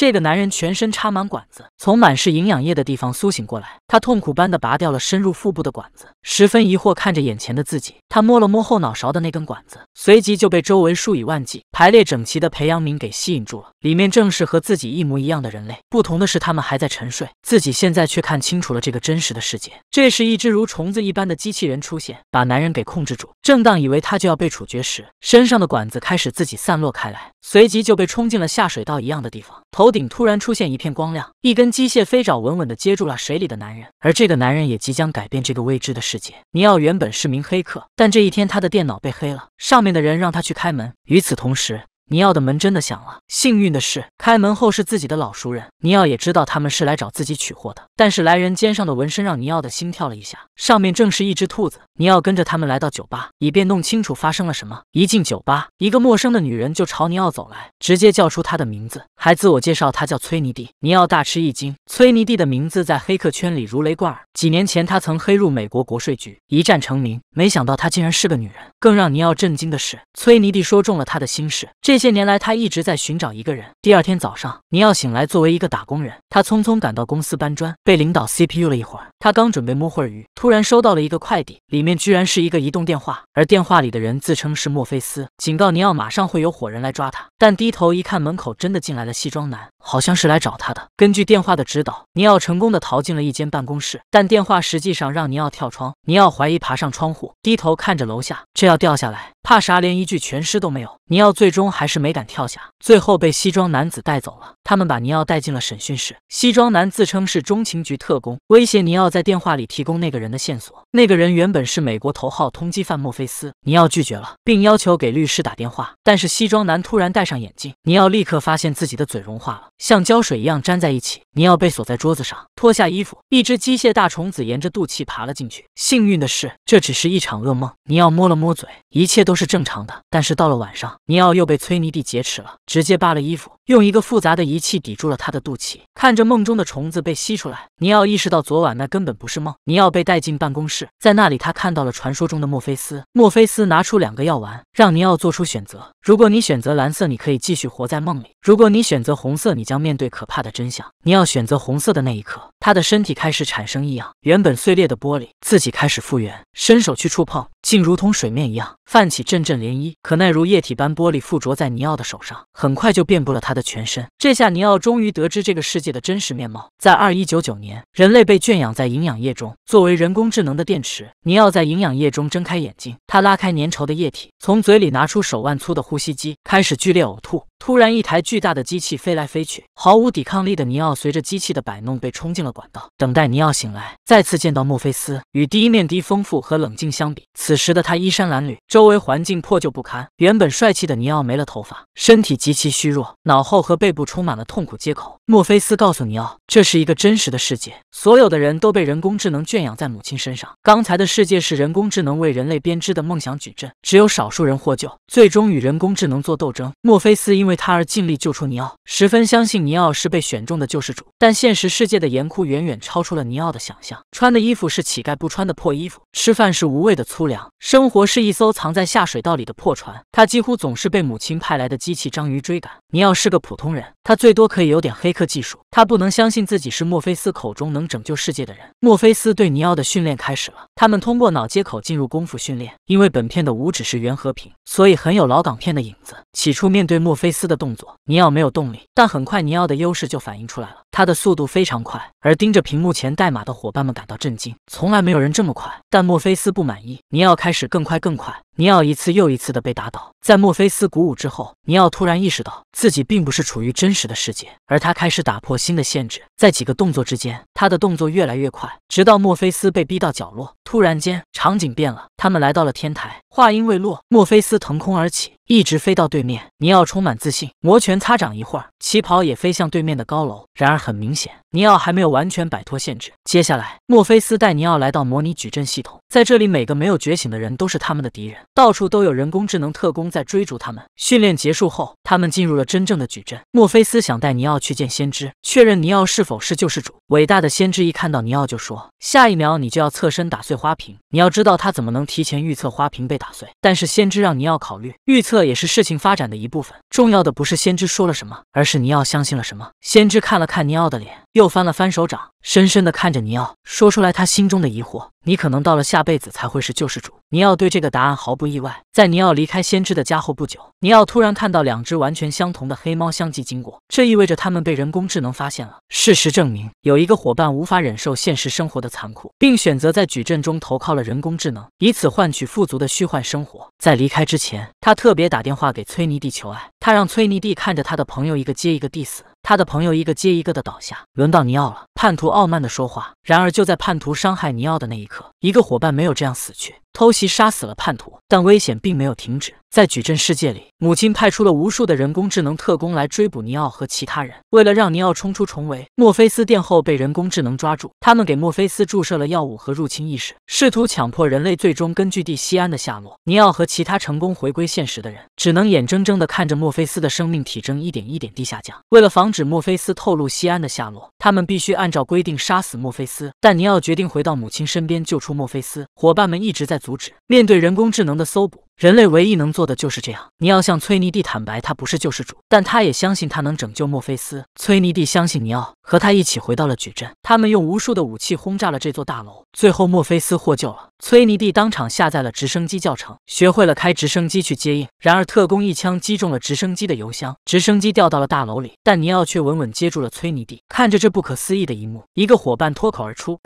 这个男人全身插满管子，从满是营养液的地方苏醒过来。他痛苦般的拔掉了深入腹部的管子。十分疑惑看着眼前的自己，他摸了摸后脑勺的那根管子，随即就被周围数以万计、排列整齐的培养皿给吸引住了。里面正是和自己一模一样的人类，不同的是他们还在沉睡，自己现在却看清楚了这个真实的世界。这时，一只如虫子一般的机器人出现，把男人给控制住。正当以为他就要被处决时，身上的管子开始自己散落开来，随即就被冲进了下水道一样的地方。头顶突然出现一片光亮，一根机械飞爪稳稳的接住了水里的男人，而这个男人也即将改变这个未知的事。世界，尼奥原本是名黑客，但这一天他的电脑被黑了，上面的人让他去开门。与此同时，尼奥的门真的响了。幸运的是，开门后是自己的老熟人。尼奥也知道他们是来找自己取货的，但是来人肩上的纹身让尼奥的心跳了一下，上面正是一只兔子。尼奥跟着他们来到酒吧，以便弄清楚发生了什么。一进酒吧，一个陌生的女人就朝尼奥走来，直接叫出他的名字，还自我介绍，她叫崔尼蒂。尼奥大吃一惊，崔尼蒂的名字在黑客圈里如雷贯耳。几年前，他曾黑入美国国税局，一战成名。没想到他竟然是个女人。更让尼奥震惊的是，崔尼蒂说中了他的心事。这。些年来，他一直在寻找一个人。第二天早上，尼奥醒来，作为一个打工人，他匆匆赶到公司搬砖，被领导 CPU 了一会儿。他刚准备摸会儿鱼，突然收到了一个快递，里面居然是一个移动电话，而电话里的人自称是墨菲斯，警告尼奥马上会有伙人来抓他。但低头一看，门口真的进来了西装男，好像是来找他的。根据电话的指导，尼奥成功的逃进了一间办公室，但电话实际上让尼奥跳窗。尼奥怀疑爬上窗户，低头看着楼下，这要掉下来，怕啥？连一具全尸都没有。尼奥最终还。是没敢跳下，最后被西装男子带走了。他们把尼奥带进了审讯室。西装男自称是中情局特工，威胁尼奥在电话里提供那个人的线索。那个人原本是美国头号通缉犯墨菲斯。尼奥拒绝了，并要求给律师打电话。但是西装男突然戴上眼镜，尼奥立刻发现自己的嘴融化了，像胶水一样粘在一起。尼奥被锁在桌子上，脱下衣服，一只机械大虫子沿着肚脐爬了进去。幸运的是，这只是一场噩梦。尼奥摸了摸嘴，一切都是正常的。但是到了晚上，尼奥又被崔尼蒂劫持了，直接扒了衣服。用一个复杂的仪器抵住了他的肚脐，看着梦中的虫子被吸出来，尼奥意识到昨晚那根本不是梦。尼奥被带进办公室，在那里他看到了传说中的墨菲斯。墨菲斯拿出两个药丸，让尼奥做出选择：如果你选择蓝色，你可以继续活在梦里；如果你选择红色，你将面对可怕的真相。尼奥选择红色的那一刻，他的身体开始产生异样，原本碎裂的玻璃自己开始复原，伸手去触碰。竟如同水面一样泛起阵阵涟漪，可奈如液体般玻璃附着在尼奥的手上，很快就遍布了他的全身。这下尼奥终于得知这个世界的真实面貌。在二一九九年，人类被圈养在营养液中，作为人工智能的电池，尼奥在营养液中睁开眼睛。他拉开粘稠的液体，从嘴里拿出手腕粗的呼吸机，开始剧烈呕吐。突然，一台巨大的机器飞来飞去，毫无抵抗力的尼奥随着机器的摆弄被冲进了管道。等待尼奥醒来，再次见到墨菲斯。与第一面的丰富和冷静相比，此时的他衣衫褴褛，周围环境破旧不堪。原本帅气的尼奥没了头发，身体极其虚弱，脑后和背部充满了痛苦接口。墨菲斯告诉尼奥，这是一个真实的世界，所有的人都被人工智能圈养在母亲身上。刚才的世界是人工智能为人类编织的。梦想矩阵只有少数人获救，最终与人工智能做斗争。墨菲斯因为他而尽力救出尼奥，十分相信尼奥是被选中的救世主。但现实世界的严酷远远超出了尼奥的想象，穿的衣服是乞丐不穿的破衣服，吃饭是无味的粗粮，生活是一艘藏在下水道里的破船。他几乎总是被母亲派来的机器章鱼追赶。尼奥是个普通人，他最多可以有点黑客技术。他不能相信自己是墨菲斯口中能拯救世界的人。墨菲斯对尼奥的训练开始了，他们通过脑接口进入功夫训练。因为本片的舞只是袁和平，所以很有老港片的影子。起初面对墨菲斯的动作，尼奥没有动力，但很快尼奥的优势就反映出来了，他的速度非常快。而盯着屏幕前代码的伙伴们感到震惊，从来没有人这么快。但墨菲斯不满意，尼奥开始更快更快。尼奥一次又一次的被打倒，在墨菲斯鼓舞之后，尼奥突然意识到自己并不是处于真实的世界，而他开始打破。新的限制，在几个动作之间，他的动作越来越快，直到墨菲斯被逼到角落。突然间，场景变了，他们来到了天台。话音未落，墨菲斯腾空而起。一直飞到对面，尼奥充满自信，摩拳擦掌。一会儿，旗袍也飞向对面的高楼。然而，很明显，尼奥还没有完全摆脱限制。接下来，墨菲斯带尼奥来到模拟矩阵系统，在这里，每个没有觉醒的人都是他们的敌人，到处都有人工智能特工在追逐他们。训练结束后，他们进入了真正的矩阵。墨菲斯想带尼奥去见先知，确认尼奥是否是救世主。伟大的先知一看到尼奥就说：“下一秒，你就要侧身打碎花瓶。你要知道，他怎么能提前预测花瓶被打碎？”但是，先知让尼奥考虑预测。也是事情发展的一部分。重要的不是先知说了什么，而是尼奥相信了什么。先知看了看尼奥的脸。又翻了翻手掌，深深的看着尼奥，说出来他心中的疑惑：“你可能到了下辈子才会是救世主。”尼奥对这个答案毫不意外。在尼奥离开先知的家后不久，尼奥突然看到两只完全相同的黑猫相继经过，这意味着他们被人工智能发现了。事实证明，有一个伙伴无法忍受现实生活的残酷，并选择在矩阵中投靠了人工智能，以此换取富足的虚幻生活。在离开之前，他特别打电话给崔尼蒂求爱，他让崔尼蒂看着他的朋友一个接一个地死。他的朋友一个接一个的倒下，轮到尼奥了。叛徒傲慢地说话。然而，就在叛徒伤害尼奥的那一刻，一个伙伴没有这样死去，偷袭杀死了叛徒。但危险并没有停止。在矩阵世界里，母亲派出了无数的人工智能特工来追捕尼奥和其他人。为了让尼奥冲出重围，墨菲斯殿后被人工智能抓住。他们给墨菲斯注射了药物和入侵意识，试图强迫人类最终根据地西安的下落。尼奥和其他成功回归现实的人，只能眼睁睁地看着墨菲斯的生命体征一点一点地下降。为了防止墨菲斯透露西安的下落，他们必须按。按照规定杀死墨菲斯，但尼奥决定回到母亲身边救出墨菲斯。伙伴们一直在阻止，面对人工智能的搜捕。人类唯一能做的就是这样。你要向崔尼蒂坦白，他不是救世主，但他也相信他能拯救墨菲斯。崔尼蒂相信尼奥，和他一起回到了矩阵。他们用无数的武器轰炸了这座大楼，最后墨菲斯获救了。崔尼蒂当场下载了直升机教程，学会了开直升机去接应。然而特工一枪击中了直升机的油箱，直升机掉到了大楼里。但尼奥却稳稳接住了崔尼蒂，看着这不可思议的一幕，一个伙伴脱口而出。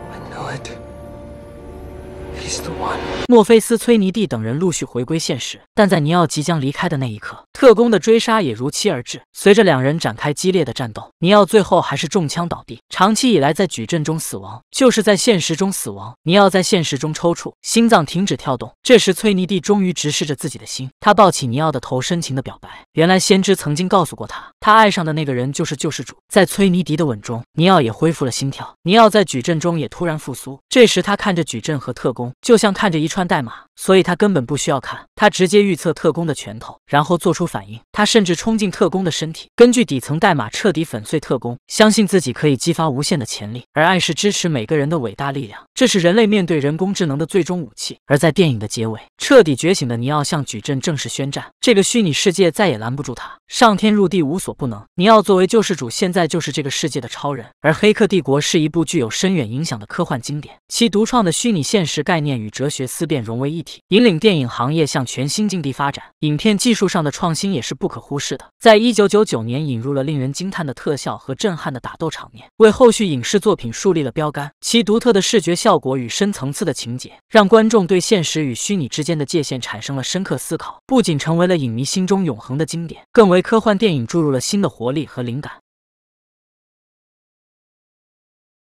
墨菲斯、崔尼蒂等人陆续回归现实，但在尼奥即将离开的那一刻，特工的追杀也如期而至。随着两人展开激烈的战斗，尼奥最后还是中枪倒地。长期以来在矩阵中死亡，就是在现实中死亡。尼奥在现实中抽搐，心脏停止跳动。这时，崔尼蒂终于直视着自己的心，他抱起尼奥的头，深情的表白：“原来先知曾经告诉过他，他爱上的那个人就是救世主。”在崔尼迪的吻中，尼奥也恢复了心跳。尼奥在矩阵中也突然复苏。这时，他看着矩阵和特工。就像看着一串代码。所以他根本不需要看，他直接预测特工的拳头，然后做出反应。他甚至冲进特工的身体，根据底层代码彻底粉碎特工。相信自己可以激发无限的潜力，而爱是支持每个人的伟大力量。这是人类面对人工智能的最终武器。而在电影的结尾，彻底觉醒的尼奥向矩阵正式宣战，这个虚拟世界再也拦不住他，上天入地无所不能。尼奥作为救世主，现在就是这个世界的超人。而《黑客帝国》是一部具有深远影响的科幻经典，其独创的虚拟现实概念与哲学思辨融为一体。引领电影行业向全新境地发展，影片技术上的创新也是不可忽视的。在一九九九年，引入了令人惊叹的特效和震撼的打斗场面，为后续影视作品树立了标杆。其独特的视觉效果与深层次的情节，让观众对现实与虚拟之间的界限产生了深刻思考。不仅成为了影迷心中永恒的经典，更为科幻电影注入了新的活力和灵感。